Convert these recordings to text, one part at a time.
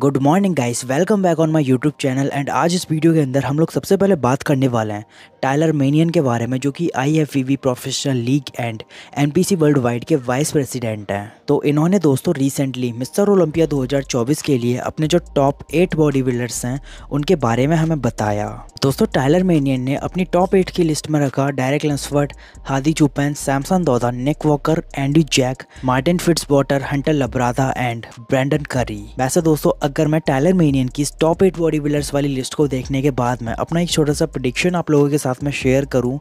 good morning guys welcome back on my YouTube channel and आज इस video के अंदर हम लोग सबसे पहले बात करने वाले हैं टाइलर मेनियन के बारे में जो कि IFBB professional league and NPC worldwide के वाइस प्रेसिडेंट हैं तो इन्होंने दोस्तों रिसेंटली मिस्टर ओलंपिया 2024 के लिए अपने जो टॉप एट बॉडी बिल्डर्स हैं उनके बारे में हमें बताया दोस्तों टाइलर मेनियन ने अपनी टॉप एट की लिस्ट में रखा Derek Lunsford Hadi Choopan Samson Dauda Nick Walker Andrew Jacked Martin Fitzwater Hunter Labrada and Brandon Curry वैसे दोस्तों अगर मैं टाइलर मेनियन की टॉप एट बॉडी बिल्डर्स वाली लिस्ट को देखने के बाद मैं अपना एक छोटा सा प्रडिक्शन आप लोगों के साथ में शेयर करूं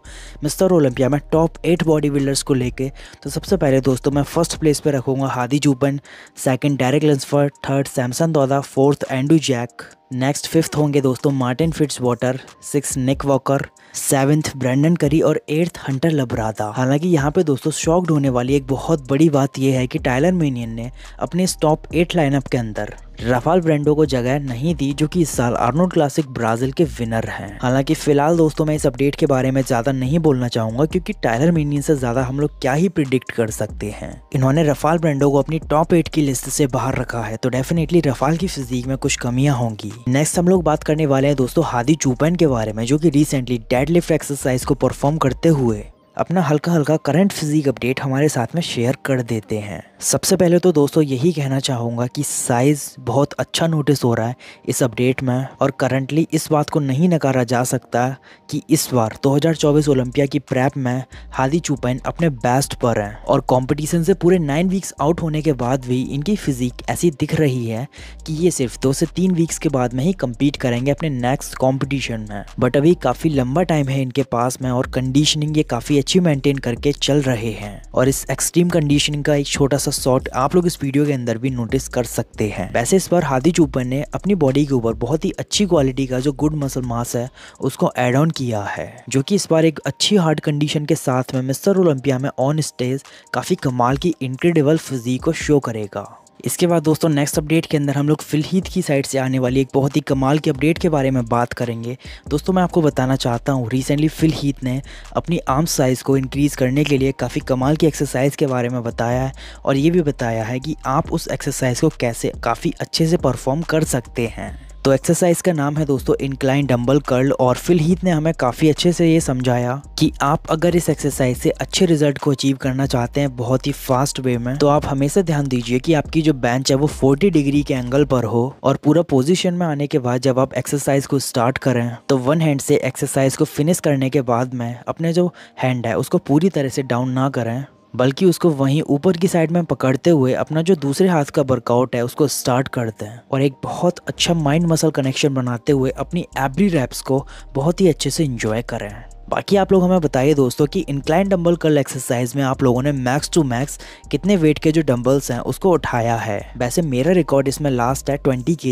मिस्टर ओलंपिया में टॉप एट बॉडी बिल्डर्स को लेके तो सबसे पहले दोस्तों मैं फर्स्ट प्लेस पे रखूंगा Hadi Choopan second Derrick Lunsford third Samson Dauda fourth Andrew Jacked next fifth होंगे दोस्तों Martin Fitzwater six Nick Walker seventh Brandon Curry और एट्थ हंटर लबरादा हालांकि यहाँ पे दोस्तों शॉक्ड होने वाली एक बहुत बड़ी बात यह है कि टाइलर मेनियन ने अपने इस टॉप एट लाइनअप के अंदर राफाल ब्रेंडो को जगह नहीं दी जो कि इस साल आर्नोल्ड क्लासिक ब्राजील के विनर हैं हालांकि फिलहाल दोस्तों मैं इस अपडेट के बारे में ज्यादा नहीं बोलना चाहूंगा क्योंकि टायलर मिनियन से ज्यादा हम लोग क्या ही प्रिडिक्ट कर सकते हैं इन्होंने रफाल ब्रेंडो को अपनी टॉप एट की लिस्ट से बाहर रखा है तो डेफिनेटली रफाल की फिजीक में कुछ कमियां होंगी नेक्स्ट हम लोग बात करने वाले हैं दोस्तों हादी चूपैन के बारे में जो की रिसेंटली डेड एक्सरसाइज को परफॉर्म करते हुए अपना हल्का हल्का करंट फिजिक अपडेट हमारे साथ में शेयर कर देते हैं सबसे पहले तो दोस्तों यही कहना चाहूँगा कि साइज़ बहुत अच्छा नोटिस हो रहा है इस अपडेट में और करंटली इस बात को नहीं नकारा जा सकता कि इस बार 2024 ओलंपिया की प्रैप में हादी चुपैन अपने बेस्ट पर हैं और कंपटीशन से पूरे नाइन वीक्स आउट होने के बाद भी इनकी फिजिक ऐसी दिख रही है कि ये सिर्फ दो से तीन वीक्स के बाद में ही कम्पीट करेंगे अपने नेक्स्ट कॉम्पिटिशन में बट अभी काफ़ी लंबा टाइम है इनके पास में और कंडीशनिंग ये काफ़ी अच्छी मेनटेन करके चल रहे हैं और इस एक्सट्रीम कंडीशनिंग का एक छोटा सा शॉट आप लोग इस वीडियो के अंदर भी नोटिस कर सकते हैं वैसे इस बार हादी चूपर ने अपनी बॉडी के ऊपर बहुत ही अच्छी क्वालिटी का जो गुड मसल मास है उसको एड ऑन किया है जो कि इस बार एक अच्छी हार्ट कंडीशन के साथ में मिस्टर ओलंपिया में ऑन स्टेज काफी कमाल की इनक्रेडिबल फिजीक को शो करेगा इसके बाद दोस्तों नेक्स्ट अपडेट के अंदर हम लोग फिलहित की साइड से आने वाली एक बहुत ही कमाल की अपडेट के बारे में बात करेंगे दोस्तों मैं आपको बताना चाहता हूँ रिसेंटली फिलहित ने अपनी आर्म साइज़ को इंक्रीज़ करने के लिए काफ़ी कमाल की एक्सरसाइज के बारे में बताया है और ये भी बताया है कि आप उस एक्सरसाइज को कैसे काफ़ी अच्छे से परफॉर्म कर सकते हैं तो एक्सरसाइज का नाम है दोस्तों इंक्लाइन डम्बल कर्ल और फिल हीथ ने हमें काफ़ी अच्छे से ये समझाया कि आप अगर इस एक्सरसाइज से अच्छे रिजल्ट को अचीव करना चाहते हैं बहुत ही फास्ट वे में तो आप हमेशा ध्यान दीजिए कि आपकी जो बेंच है वो 40 डिग्री के एंगल पर हो और पूरा पोजीशन में आने के बाद जब आप एक्सरसाइज को स्टार्ट करें तो वन हैंड से एक्सरसाइज को फिनिश करने के बाद में अपने जो हैंड है उसको पूरी तरह से डाउन ना करें बल्कि उसको वहीं ऊपर की साइड में पकड़ते हुए अपना जो दूसरे हाथ का वर्कआउट है उसको स्टार्ट करते हैं और एक बहुत अच्छा माइंड मसल कनेक्शन बनाते हुए अपनी एवरी रैप्स को बहुत ही अच्छे से इंजॉय करें बाकी आप लोग हमें बताइए दोस्तों कि इंक्लाइन डंबल कर्ल एक्सरसाइज में आप लोगों ने मैक्स टू मैक्स कितने वेट के जो डंबल्स हैं उसको उठाया है वैसे मेरा रिकॉर्ड इसमें लास्ट है ट्वेंटी के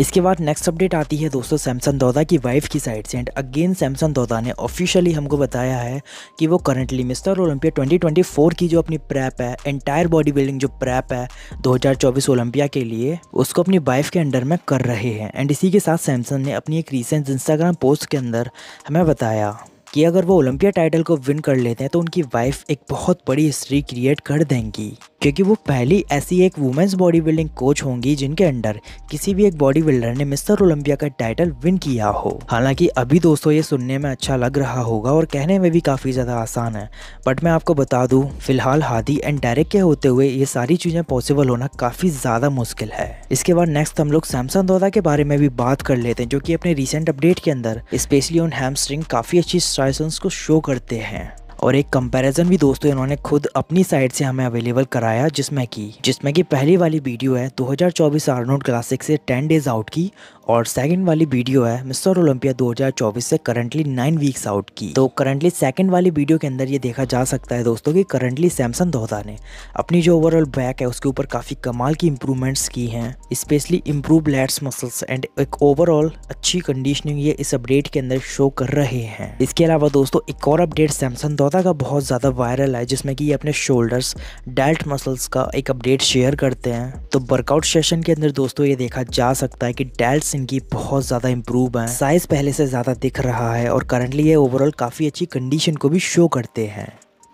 इसके बाद नेक्स्ट अपडेट आती है दोस्तों सैमसन दौदा की वाइफ की साइड से एंड अगेन सैमसन दौदा ने ऑफिशियली हमको बताया है कि वो करंटली मिस्टर ओलंपिया 2024 की जो अपनी प्रैप है एंटायर बॉडी बिल्डिंग जो प्रैप है 2024 ओलंपिया के लिए उसको अपनी वाइफ के अंडर में कर रहे हैं एंड इसी के साथ सैमसंग ने अपनी एक रिसेंट इंस्टाग्राम पोस्ट के अंदर हमें बताया कि अगर वो ओलंपिया टाइटल को विन कर लेते हैं तो उनकी वाइफ एक बहुत बड़ी हिस्ट्री क्रिएट कर देंगी क्योंकि वो पहली ऐसी एक वुमेंस बॉडी बिल्डिंग कोच होंगी जिनके अंडर किसी भी एक बॉडी बिल्डर ने मिस्टर ओलंपिया का टाइटल विन किया हो हालांकि अभी दोस्तों ये सुनने में अच्छा लग रहा होगा और कहने में भी काफ़ी ज़्यादा आसान है बट मैं आपको बता दू फिलहाल हादी एंड डायरेक्ट के होते हुए ये सारी चीज़ें पॉसिबल होना काफ़ी ज़्यादा मुश्किल है इसके बाद नेक्स्ट हम लोग सैमसंग दौदा के बारे में भी बात कर लेते हैं जो की अपने रिसेंट अपडेट के अंदर स्पेशली ऑन हेमस्ट्रिंग काफ़ी अच्छी इलस्ट्रेशंस को शो करते हैं और एक कंपैरिजन भी दोस्तों इन्होंने खुद अपनी साइड से हमें अवेलेबल कराया जिसमें कि जिसमें कि पहली वाली वीडियो है 2024 आर्नोड क्लासिक से 10 डेज आउट की और सेकंड वाली वीडियो है मिस्टर ओलंपिया 2024 से करंटली नाइन वीक्स आउट की तो करंटली सेकंड वाली वीडियो के अंदर ये देखा जा सकता है दोस्तों कि करंटली सैमसन दोहदा ने अपनी जो ओवरऑल बैक है उसके ऊपर काफ़ी कमाल की इंप्रूवमेंट्स की हैं specially improve lats muscles and एक ओवरऑल अच्छी कंडीशनिंग ये इस अपडेट के अंदर शो कर रहे हैं इसके अलावा दोस्तों एक और अपडेट सैमसन दोहदा का बहुत ज़्यादा वायरल है जिसमें कि ये अपने शोल्डर्स डेल्ट मसल्स का एक अपडेट शेयर करते हैं तो वर्कआउट सेशन के अंदर दोस्तों ये देखा जा सकता है कि डेल्ट इनकी बहुत ज़्यादा इम्प्रूव है साइज़ पहले से ज़्यादा दिख रहा है और करंटली ये ओवरऑल काफ़ी अच्छी कंडीशन को भी शो करते हैं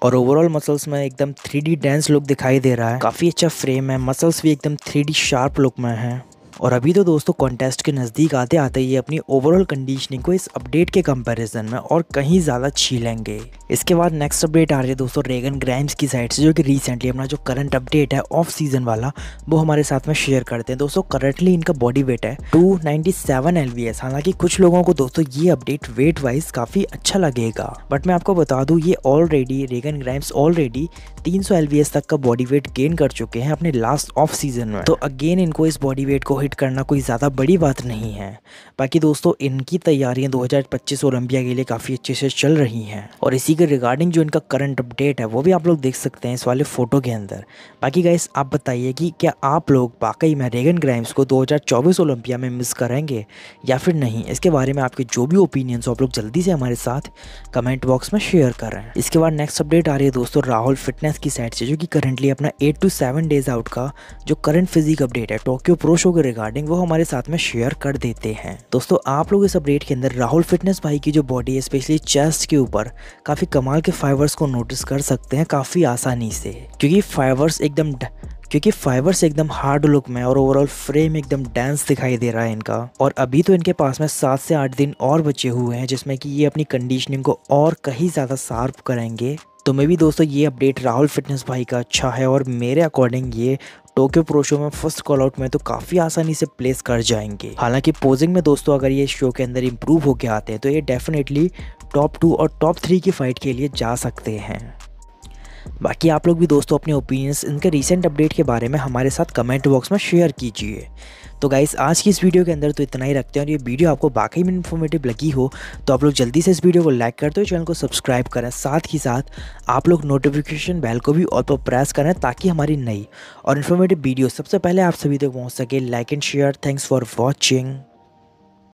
और ओवरऑल मसल्स में एकदम थ्री डी डेंस लुक दिखाई दे रहा है काफ़ी अच्छा फ्रेम है मसल्स भी एकदम थ्री डी शार्प लुक में है और अभी तो दोस्तों कॉन्टेस्ट के नज़दीक आते आते ये अपनी ओवरऑल कंडीशनिंग को इस अपडेट के कंपैरिजन में और कहीं ज़्यादा छीलेंगे इसके बाद नेक्स्ट अपडेट आ रही है दोस्तों रेगन ग्रैम्स की साइड से जो कि रिसेंटली अपना जो करंट अपडेट है ऑफ सीजन वाला वो हमारे साथ में शेयर करते हैं दोस्तों करंटली इनका बॉडी वेट है 297 एलवीएस हालांकि कुछ लोगों को दोस्तों ये अपडेट वेट वाइज काफ़ी अच्छा लगेगा बट मैं आपको बता दू ये ऑलरेडी रेगन ग्राइम्स ऑलरेडी तीन एलवीएस तक का बॉडी वेट गेन कर चुके हैं अपने लास्ट ऑफ सीजन में तो अगेन इनको इस बॉडी वेट को हिट करना कोई ज़्यादा बड़ी बात नहीं है बाकी दोस्तों इनकी तैयारियां दो ओलंपिया के लिए काफ़ी अच्छे से चल रही है और इसी इसी के रिगार्डिंग जो इनका करंट अपडेट है वो भी आप लोग देख सकते हैं इस वाले फ़ोटो के अंदर बाकी गाइस आप बताइए कि क्या आप लोग वाकई में रेगन ग्राइम्स को 2024 ओलंपिया में मिस करेंगे या फिर नहीं इसके बारे में आपके जो भी ओपिनियंस हो आप लोग जल्दी से हमारे साथ कमेंट बॉक्स में शेयर करें इसके बाद नेक्स्ट अपडेट आ रही है दोस्तों राहुल फिटनेस की साइड से जो कि करंटली अपना eight to seven days out का जो करंट फिजिक अपडेट है टोक्यो प्रो शो के रिगार्डिंग वो हमारे साथ में शेयर कर देते हैं दोस्तों आप लोग इस अपडेट के अंदर राहुल फिटनेस भाई की जो बॉडी है स्पेशली चेस्ट के ऊपर काफ़ी काफ़ी कमाल के फाइबर्स को नोटिस कर सकते हैं काफ़ी आसानी से क्योंकि फाइबर्स एकदम क्योंकि फाइबर्स एकदम हार्ड लुक में और ओवरऑल फ्रेम एकदम डेंस दिखाई दे रहा है इनका और अभी तो इनके पास में सात से आठ दिन और बचे हुए हैं जिसमें कि ये अपनी कंडीशनिंग को और कहीं ज़्यादा शार्प करेंगे तो मे भी दोस्तों ये अपडेट राहुल फिटनेस भाई का अच्छा है और मेरे अकॉर्डिंग ये टोक्यो प्रोशो में फर्स्ट कॉल आउट में तो काफ़ी आसानी से प्लेस कर जाएंगे हालांकि पोजिंग में दोस्तों अगर ये शो के अंदर इम्प्रूव होके आते हैं तो ये डेफिनेटली टॉप टू और टॉप थ्री की फ़ाइट के लिए जा सकते हैं बाकी आप लोग भी दोस्तों अपने ओपिनियंस इनके रिसेंट अपडेट के बारे में हमारे साथ कमेंट बॉक्स में शेयर कीजिए तो गाइस आज की इस वीडियो के अंदर तो इतना ही रखते हैं और ये वीडियो आपको बाकी में इन्फॉर्मेटिव लगी हो तो आप लोग जल्दी से इस वीडियो को लाइक कर दो चैनल को सब्सक्राइब करें साथ ही साथ आप लोग नोटिफिकेशन बेल को भी और पर प्रेस करें ताकि हमारी नई और इन्फॉर्मेटिव वीडियो सबसे पहले आप सभी तक पहुँच सके like and share thanks for watching